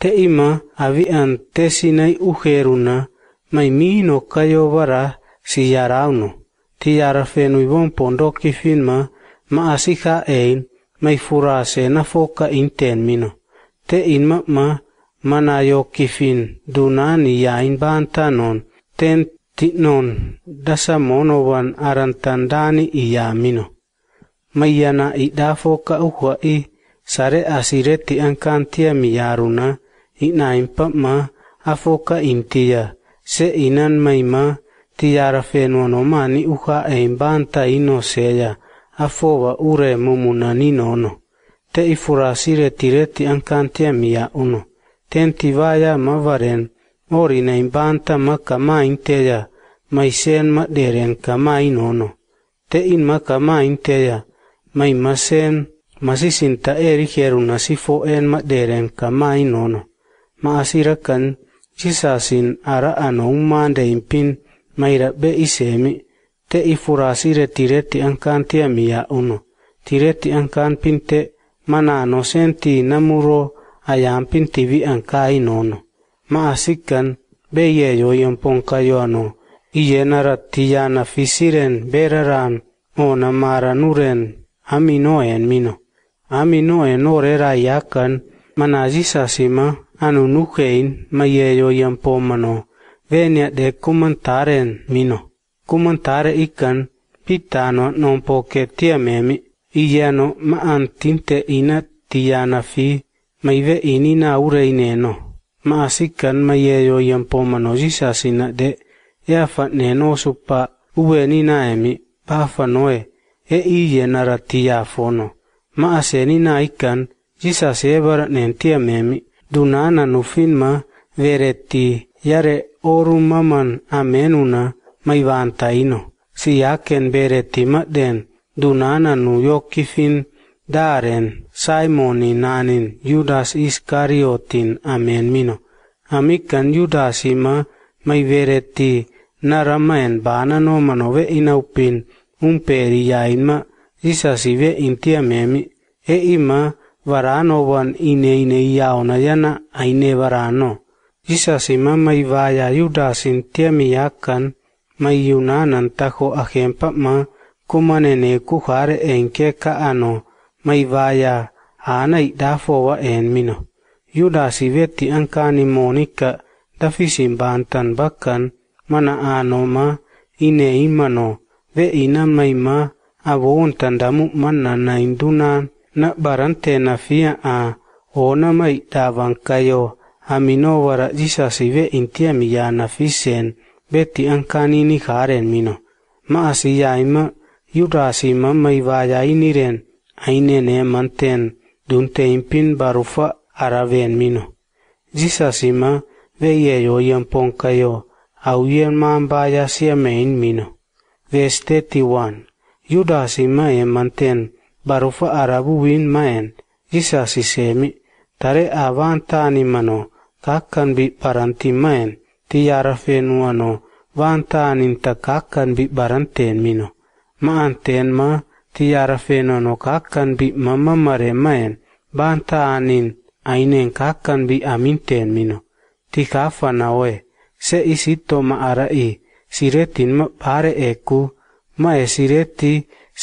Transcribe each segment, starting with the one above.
te'ima avi antesinai ujeruna maimino kayo bara siyarauno tiyara fenuibon pondo kifinma ma asija ein mai maifurase na foka mino te inma ma manayo kifin dunani yain bantanon ten tinon dasamonovan arantandani iyamino mayana idafoka uhwa i sare asireti ankantia miyaruna inaimpa afoka imtia se inan maima tiara fenuano mani uha eimbanta ino seya afowa ure mumunani nono te ifurasire tireti ankantia mia uno tenti vaya mavaren ori na imbanta makama inteya maisen maderen kama inono te in makama inteya maimasen masisinta eri herunasifo en maderen kama inono ma'asirakan jisasin ara anong maandein pin mairabbe isemi te ifurasire tireti ankan tiamia uno tireti ankan pinte manano senti namuro ayampin tivi ankai nono maasikan beyeyo yomponkayoano iyenarat tiyana fisiren beraran ona maranuren aminoen mino aminoen orera yakan manajisasima anu nukein mayeyo yan pomano venia de commentaren mino commentare ikan pitano non poche tiamemi iano ma antinte ina tiana fi ma maive inina ineno ma asikan mayeyo yan pomano jisasina de eafa neno supa uenina emi pafanoe e iye naratiafono ma aseni asenina ikan jisasebara nentiamemi dunana finma veretti yare orumaman amenuna mai vanta ino maivantaino siyaken beretti maden dunana nu yokkifin daren Simoni nanin Judas Iscariotin amen mino. Amikkan Judasima mai veretti naramaen banano manove inaupin umperi jainma isasive intiamemi e ima varanovan yana aine varano. Yisasima may vaya yudasin tiamiyakan may yunanan tajo ajempama kumanene kujare enke kaano may vaya aanai dafowa enmino. Yudasi vetti ankani monika dafisin bantan bakkan mana ma ine imano ve ina maima avontan damu manna naindunan na barantenafiya a oonamay dhaabankayo amino wara jisasive intiamiyaanafisen beti ankanini kaaren mino ma asiyaima yuraasima maivayainiren ainene manten dunteimpin barufa araven mino jisasima veyeyoyemponkayo auyen maambaya siamein mino vestetiwan yudasima emanten barufa arabu win maen jisasi semi tare avan taanimano kakkan bi parantimaen ti yarafenuano van taaninta kakkan bi baranteenmino ma'anteen ma ti yarafenano kakkan bi mammamaremaen ban taanin aineen kakkan bi mino ti kaafanawe se isitto ma'ara'i siretin ma pare ekku ma'e siretti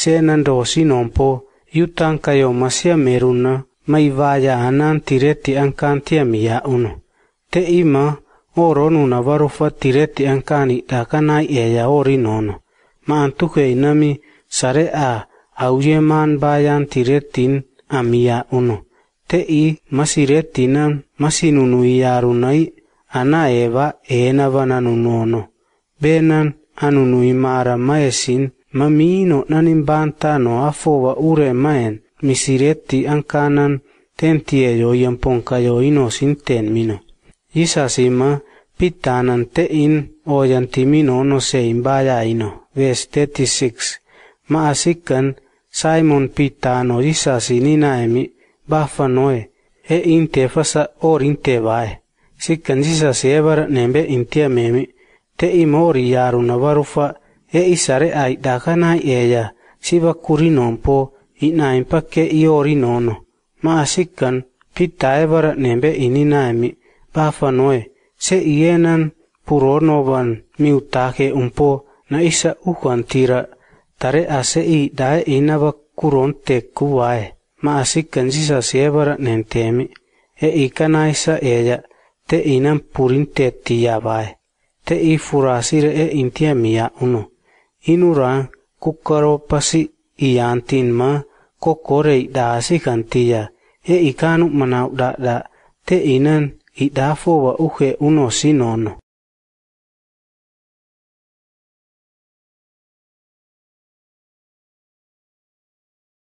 seenan doosinonpo yutanka yomasia meruna vaya anan tireti ankantia uno te ima oronuna varufa tireti ankani dakanai eya orinono maantuheinami sare a man bayan tiretin amiyauno te i masiretinan masinunuiyarunai ana eva enavananunono benan anunuimara maesin Mamiino nanin bantano afoba ure maen misiretti ankanan tentiejo kayo ino sinten mino. Isasima pittanan tein timino no sein bajaino. Ves 36. asikan Simon sinina emi bafa noe e intefasa orintevae. Sikan isa evar nembe intiamemi te imori jaruna varufa e'isare ai dakana eya siba nono. Ma asikkan maasikkan pittaebara nembe ininaimi bafanoe se ienan puronovan miuttake umpo na isa uhantira tare ase i dae inava kurontekku vae maasikkan sisasiebara nentemi e ikanaisa eja te inan purintettiya vae te i furasire e intiemia uno inurang kukaropasi iyantinma kokorei dasikantilla e ikanu manau da da te inan idafowa uhe uno sinono.